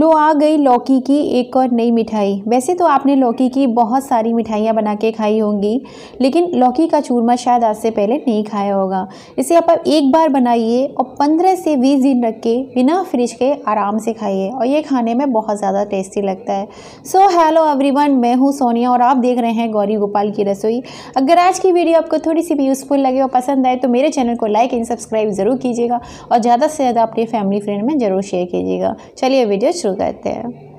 लो आ गई लौकी की एक और नई मिठाई वैसे तो आपने लौकी की बहुत सारी मिठाइयाँ बना के खाई होंगी लेकिन लौकी का चूरमा शायद आज से पहले नहीं खाया होगा इसे आप एक बार बनाइए और पंद्रह से बीस दिन रख के बिना फ्रिज के आराम से खाइए और ये खाने में बहुत ज़्यादा टेस्टी लगता है सो हेलो एवरी मैं हूँ सोनिया और आप देख रहे हैं गौरी गोपाल की रसोई अगर आज की वीडियो आपको थोड़ी सी भी यूज़फुल लगे और पसंद आए तो मेरे चैनल को लाइक एंड सब्सक्राइब ज़रूर कीजिएगा और ज़्यादा से ज़्यादा अपने फैमिली फ्रेंड में ज़रूर शेयर कीजिएगा चलिए वीडियो शुरू शुरू हैं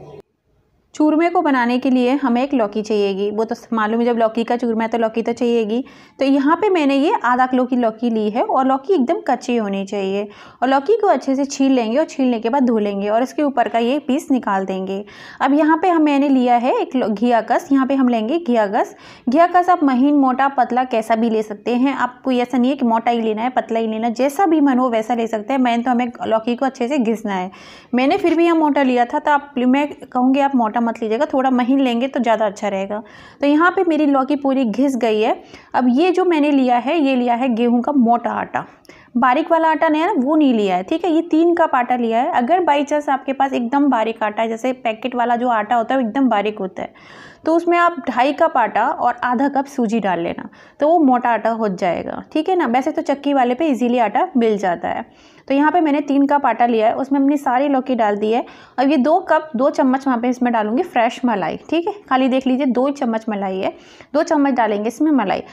चूरमे को बनाने के लिए हमें एक लौकी चाहिएगी वो तो मालूम है जब लौकी का चूरमा है तो लौकी तो चाहिएगी तो यहाँ पे मैंने ये आधा किलो की लौकी ली है और लौकी एकदम कच्ची होनी चाहिए और लौकी को अच्छे से छील लेंगे और छीलने के बाद धो लेंगे और इसके ऊपर का ये पीस निकाल देंगे अब यहाँ पर हम मैंने लिया है एक घिया कस यहाँ पर हम लेंगे घिया कस घिया कस आप महीन मोटा पतला कैसा भी ले सकते हैं आपको ऐसा नहीं है कि मोटा ही लेना है पतला ही लेना जैसा भी मन हो वैसा ले सकते हैं मैंने तो हमें लौकी को अच्छे से घिसना है मैंने फिर भी यह मोटा लिया था तो आप मैं कहूँगी आप मोटा मत लीजिएगा थोड़ा महीन लेंगे तो ज़्यादा अच्छा रहेगा तो यहाँ पे मेरी लौकी पूरी घिस गई है अब ये जो मैंने लिया है ये लिया है गेहूं का मोटा आटा बारीक वाला आटा नहीं है ना वो नहीं लिया है ठीक है ये तीन कप आटा लिया है अगर बाई चांस आपके पास एकदम बारीक आटा है जैसे पैकेट वाला जो आटा होता है वो एकदम बारीक होता है तो उसमें आप ढाई कप आटा और आधा कप सूजी डाल लेना तो वो मोटा आटा हो जाएगा ठीक है ना वैसे तो चक्की वाले पे इजीली आटा मिल जाता है तो यहाँ पे मैंने तीन कप आटा लिया है उसमें हमने सारी लौकी डाल दी है और ये दो कप दो चम्मच वहाँ पे इसमें डालूंगी फ्रेश मलाई ठीक है खाली देख लीजिए दो चम्मच मलाई है दो चम्मच डालेंगे इसमें मलाई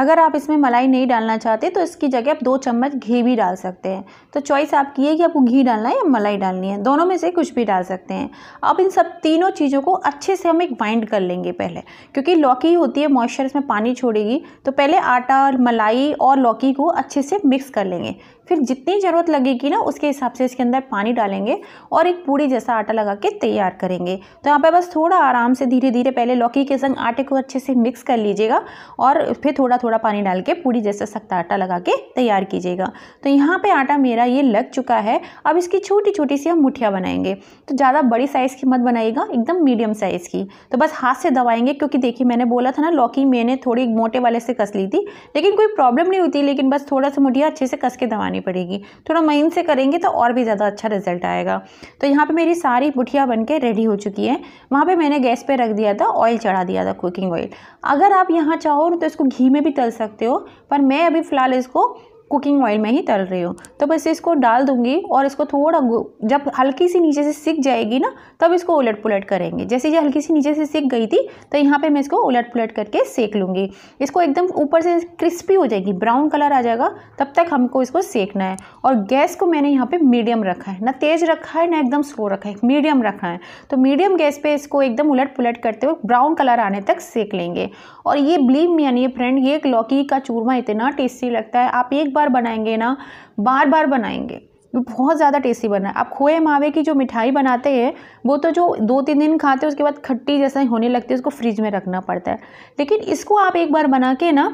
अगर आप इसमें मलाई नहीं डालना चाहते तो इसकी जगह आप दो चम्मच घी भी डाल सकते हैं तो चॉइस आपकी है कि आपको घी डालना है या मलाई डालनी है दोनों में से कुछ भी डाल सकते हैं अब इन सब तीनों चीज़ों को अच्छे से हम एक बाइंड कर लेंगे पहले क्योंकि लौकी होती है मॉइस्चर इसमें पानी छोड़ेगी तो पहले आटा मलाई और लौकी को अच्छे से मिक्स कर लेंगे फिर जितनी ज़रूरत लगेगी ना उसके हिसाब से इसके अंदर पानी डालेंगे और एक पूड़ी जैसा आटा लगा के तैयार करेंगे तो यहाँ पर बस थोड़ा आराम से धीरे धीरे पहले लौकी के संग आटे को अच्छे से मिक्स कर लीजिएगा और फिर थोड़ा थोड़ा पानी डाल के पूड़ी जैसा सख्ता आटा लगा के तैयार कीजिएगा तो यहाँ पर आटा मेरा ये लग चुका है अब इसकी छोटी छोटी सी हम मुठिया बनाएंगे तो ज़्यादा बड़ी साइज़ की मत बनाइएगा एकदम मीडियम साइज़ की तो बस हाथ से दबाएंगे क्योंकि देखिए मैंने बोला था ना लौकी मैंने थोड़ी मोटे वाले से कस ली थी लेकिन कोई प्रॉब्लम नहीं होती लेकिन बस थोड़ा सा मुठिया अच्छे से कस के दबाने लगानी पड़ेगी थोड़ा महीन से करेंगे तो और भी ज़्यादा अच्छा रिजल्ट आएगा तो यहाँ पर मेरी सारी बुठिया बन के रेडी हो चुकी है वहाँ पर मैंने गैस पर रख दिया था ऑयल चढ़ा दिया था कुकिंग ऑयल अगर आप यहाँ चाहो तो इसको घी में भी तल सकते हो पर मैं अभी फ़िलहाल इसको कुकिंग ऑयल में ही तल रही हूँ तो बस इसको डाल दूंगी और इसको थोड़ा जब हल्की सी नीचे से सिक जाएगी ना तब इसको उलट पुलट करेंगे जैसे ये हल्की सी नीचे से सिक गई थी तो यहाँ पे मैं इसको उलट पुलट करके सेक लूँगी इसको एकदम ऊपर से क्रिस्पी हो जाएगी ब्राउन कलर आ जाएगा तब तक हमको इसको सेकना है और गैस को मैंने यहाँ पर मीडियम रखा है ना तेज़ रखा है ना एकदम स्लो रखा है मीडियम रखा है तो मीडियम गैस पर इसको एकदम उलट पुलट करते हुए ब्राउन कलर आने तक सेक लेंगे और ये ब्लीम यानी फ्रेंड ये एक लौकी का चूरमा इतना टेस्टी लगता है आप एक बार बनाएंगे ना बार बार बनाएंगे बहुत ज़्यादा टेस्टी रहा है आप खोए मावे की जो मिठाई बनाते हैं वो तो जो दो तीन दिन खाते हैं उसके बाद खट्टी जैसा होने लगती है उसको फ्रिज में रखना पड़ता है लेकिन इसको आप एक बार बना के ना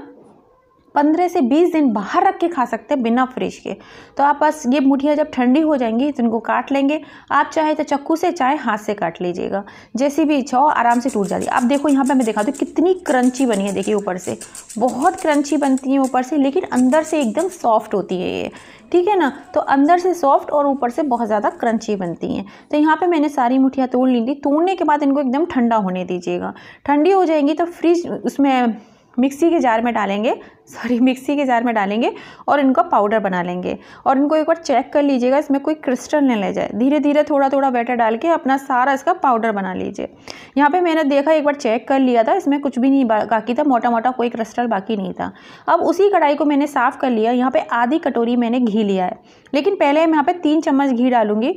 पंद्रह से बीस दिन बाहर रख के खा सकते हैं बिना फ्रिज के तो आप बस ये मुठियाँ जब ठंडी हो जाएंगी तो इनको काट लेंगे आप चाहे तो चक्कू से चाहे हाथ से काट लीजिएगा जैसी भी इच्छा हो आराम से टूट जाती है आप देखो यहाँ पे मैं दिखा दूँ कितनी क्रंची बनी है देखिए ऊपर से बहुत क्रंची बनती है ऊपर से लेकिन अंदर से एकदम सॉफ्ट होती है ये ठीक है ना तो अंदर से सॉफ्ट और ऊपर से बहुत ज़्यादा क्रंची बनती हैं तो यहाँ पे मैंने सारी मुठियाँ तोड़ ली थी तोड़ने के बाद इनको एकदम ठंडा होने दीजिएगा ठंडी हो जाएंगी तो फ्रिज उसमें मिक्सी के जार में डालेंगे सॉरी मिक्सी के जार में डालेंगे और इनका पाउडर बना लेंगे और इनको एक बार चेक कर लीजिएगा इसमें कोई क्रिस्टल नहीं ले जाए धीरे धीरे थोड़ा थोड़ा बैटर डाल के अपना सारा इसका पाउडर बना लीजिए यहाँ पे मैंने देखा एक बार चेक कर लिया था इसमें कुछ भी नहीं बाकी था मोटा मोटा कोई क्रिस्टल बाकी नहीं था अब उसी कढ़ाई को मैंने साफ़ कर लिया यहाँ पर आधी कटोरी मैंने घी लिया है लेकिन पहले मैं यहाँ पर तीन चम्मच घी डालूंगी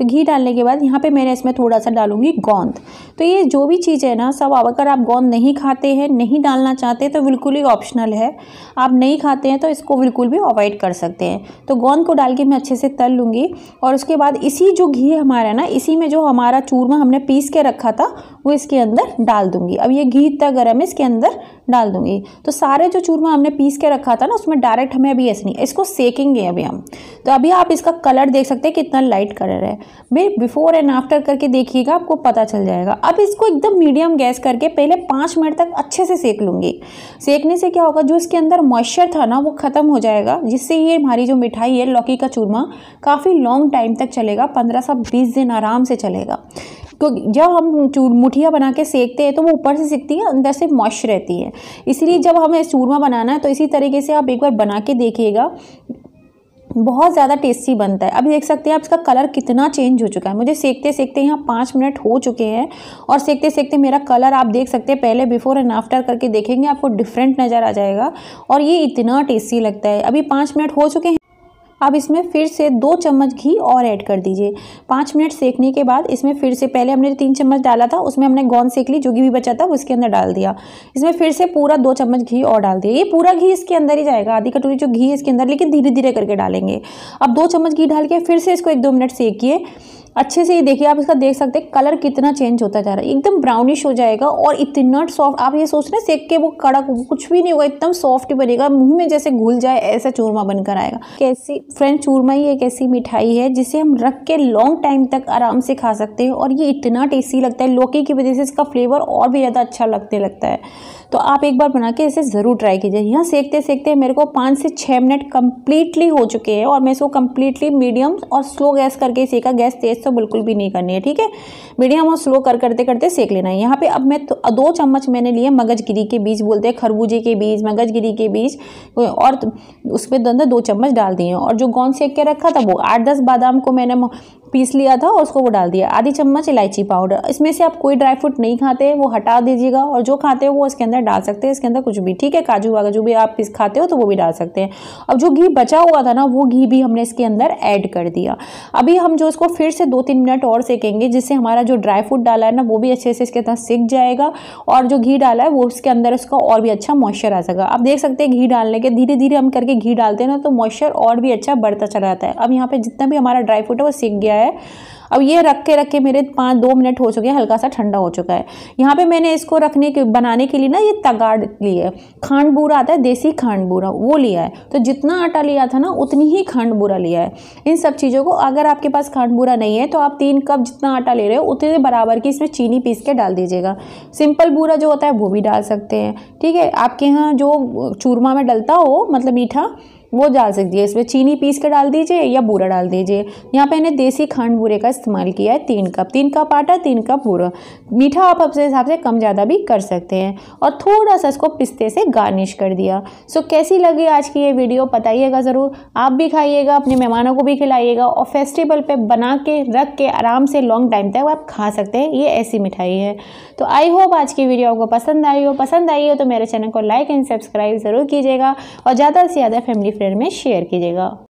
तो घी डालने के बाद यहाँ पे मैंने इसमें थोड़ा सा डालूंगी गोंद तो ये जो भी चीज़ है ना सब अगर आप गोंद नहीं खाते हैं नहीं डालना चाहते तो बिल्कुल ही ऑप्शनल है आप नहीं खाते हैं तो इसको बिल्कुल भी अवॉइड कर सकते हैं तो गोंद को डाल के मैं अच्छे से तल लूँगी और उसके बाद इसी जो घी हमारा ना इसी में जो हमारा चूरमा हमने पीस के रखा था वो इसके अंदर डाल दूँगी अब ये घी इतना गर्म है इसके अंदर डाल दूँगी तो सारे जो चूरमा हमने पीस के रखा था ना उसमें डायरेक्ट हमें अभी ऐसे नहीं इसको सेकेंगे अभी हम तो अभी आप इसका कलर देख सकते हैं कितना लाइट कलर है भाई बिफोर एंड आफ्टर करके देखिएगा आपको पता चल जाएगा अब इसको एकदम मीडियम गैस करके पहले पाँच मिनट तक अच्छे से सेक लूँगी सेकने से क्या होगा जो इसके अंदर मॉइस्चर था ना वो ख़त्म हो जाएगा जिससे ये हमारी जो मिठाई है लौकी का चूरमा काफ़ी लॉन्ग टाइम तक चलेगा पंद्रह से बीस दिन आराम से चलेगा क्योंकि तो जब हम चूर मुठिया बना के सेकते हैं तो वो ऊपर से सेकती है अंदर से मॉइस्चर रहती है इसलिए जब हमें चूरमा बनाना है तो इसी तरीके से आप एक बार बना के देखिएगा बहुत ज़्यादा टेस्टी बनता है अभी देख सकते हैं आप इसका कलर कितना चेंज हो चुका है मुझे सेकते सेकते यहाँ पाँच मिनट हो चुके हैं और सेकते सेकते मेरा कलर आप देख सकते हैं पहले बिफोर एंड आफ्टर करके देखेंगे आपको डिफरेंट नज़र आ जाएगा और ये इतना टेस्टी लगता है अभी पाँच मिनट हो चुके हैं अब इसमें फिर से दो चम्मच घी और ऐड कर दीजिए पाँच मिनट सेकने के बाद इसमें फिर से पहले हमने तीन चम्मच डाला था उसमें हमने गोंद सेक ली जो घी भी बचा था वो इसके अंदर डाल दिया इसमें फिर से पूरा दो चम्मच घी और डाल दिया ये पूरा घी इसके अंदर ही जाएगा आधी कटोरी जो घी है इसके अंदर लेकिन धीरे धीरे करके डालेंगे अब दो चम्मच घी डाल के फिर से इसको एक दो मिनट सेकिए अच्छे से ये देखिए आप इसका देख सकते हैं कलर कितना चेंज होता जा रहा है एकदम ब्राउनिश हो जाएगा और इतना सॉफ्ट आप ये सोच रहे हैं सेक के वो कड़क कुछ भी नहीं होगा एकदम सॉफ्ट बनेगा मुंह में जैसे घुल जाए ऐसा चूरमा बनकर आएगा कैसी फ्रेंड चूरमा ही एक ऐसी मिठाई है जिसे हम रख के लॉन्ग टाइम तक आराम से खा सकते हैं और ये इतना टेस्टी लगता है लौकी की वजह से इसका फ्लेवर और भी ज़्यादा अच्छा लगने लगता है तो आप एक बार बना के इसे ज़रूर ट्राई कीजिए यहाँ सेकते सेकते मेरे को पाँच से छः मिनट कम्प्लीटली हो चुके हैं और मैं इसको कम्प्लीटली मीडियम और स्लो गैस करके ही सेका गैस तेज़ तो बिल्कुल भी नहीं करनी है ठीक है मीडियम और स्लो कर करते करते सेक लेना है यहाँ पर अब मैं तो, दो चम्मच मैंने लिए मगजगिरी के बीज बोलते हैं खरबूजे के बीज मगजगिरी के बीज और तो, उसमें अंदर दो चम्मच डाल दिए और जो गौन सेक के रखा था वो आठ दस बादाम को मैंने पीस लिया था और उसको वो डाल दिया आधी चम्मच इलायची पाउडर इसमें से आप कोई ड्राई फ्रूट नहीं खाते वो हटा दीजिएगा और जो खाते हैं वो इसके अंदर अंदर डाल सकते हैं इसके अंदर कुछ भी ठीक है काजू वाजू भी आप इस खाते हो तो वो भी डाल सकते हैं अब जो घी बचा हुआ था ना वो घी भी हमने इसके अंदर ऐड कर दिया अभी हम जो इसको फिर से दो तीन मिनट और सेकेंगे जिससे हमारा जो ड्राई फ्रूट डाला है ना वो भी अच्छे से इसके अंदर सीख जाएगा और जो घी डाला है वो उसके अंदर उसका और भी अच्छा मॉइस्चर आ सकेगा आप देख सकते हैं घी डालने के धीरे धीरे हम करके घी डालते हैं ना तो मॉइस्चर और भी अच्छा बढ़ता चला जाता है अब यहाँ पर जितना भी हमारा ड्राई फ्रूट है वो सीख गया है अब ये रख के रख के मेरे पाँच दो मिनट हो चुके हैं हल्का सा ठंडा हो चुका है यहाँ पे मैंने इसको रखने के बनाने के लिए ना ये तगाड़ लिया है खांड बूरा आता है देसी खांड बूरा वो लिया है तो जितना आटा लिया था ना उतनी ही खांड बूरा लिया है इन सब चीज़ों को अगर आपके पास खांड बूरा नहीं है तो आप तीन कप जितना आटा ले रहे हो उतने बराबर की इसमें चीनी पीस के डाल दीजिएगा सिंपल बूरा जो होता है वो भी डाल सकते हैं ठीक है आपके यहाँ जो चूरमा में डलता हो मतलब मीठा वो डाल सकती है इसमें चीनी पीस के डाल दीजिए या बूरा डाल दीजिए यहाँ पे मैंने देसी खंड बूरे का इस्तेमाल किया है तीन कप तीन कप आटा तीन कप बूरा मीठा आप अपने हिसाब से कम ज़्यादा भी कर सकते हैं और थोड़ा सा इसको पिस्ते से गार्निश कर दिया सो कैसी लगी आज की ये वीडियो बताइएगा ज़रूर आप भी खाइएगा अपने मेहमानों को भी खिलाइएगा और फेस्टिवल पर बना के रख के आराम से लॉन्ग टाइम तक आप खा सकते हैं ये ऐसी मिठाई है तो आई होप आज की वीडियो आपको पसंद आई हो पसंद आई हो तो मेरे चैनल को लाइक एंड सब्सक्राइब ज़रूर कीजिएगा और ज़्यादा से ज़्यादा फैमिली फ्रेंड में शेयर कीजिएगा